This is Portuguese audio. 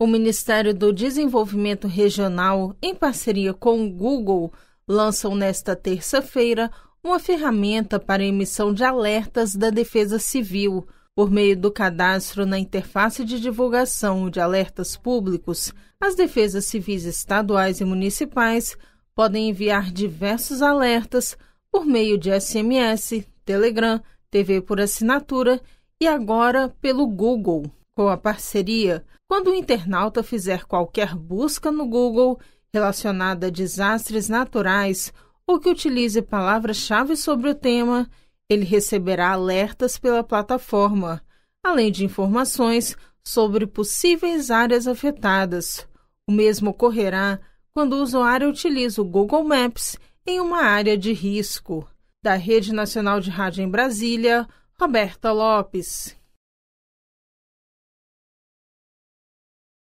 O Ministério do Desenvolvimento Regional, em parceria com o Google, lançam nesta terça-feira uma ferramenta para emissão de alertas da Defesa Civil. Por meio do cadastro na interface de divulgação de alertas públicos, as defesas civis estaduais e municipais podem enviar diversos alertas por meio de SMS, Telegram, TV por assinatura e agora pelo Google com a parceria, quando o internauta fizer qualquer busca no Google relacionada a desastres naturais ou que utilize palavras-chave sobre o tema, ele receberá alertas pela plataforma, além de informações sobre possíveis áreas afetadas. O mesmo ocorrerá quando o usuário utiliza o Google Maps em uma área de risco. Da Rede Nacional de Rádio em Brasília, Roberta Lopes.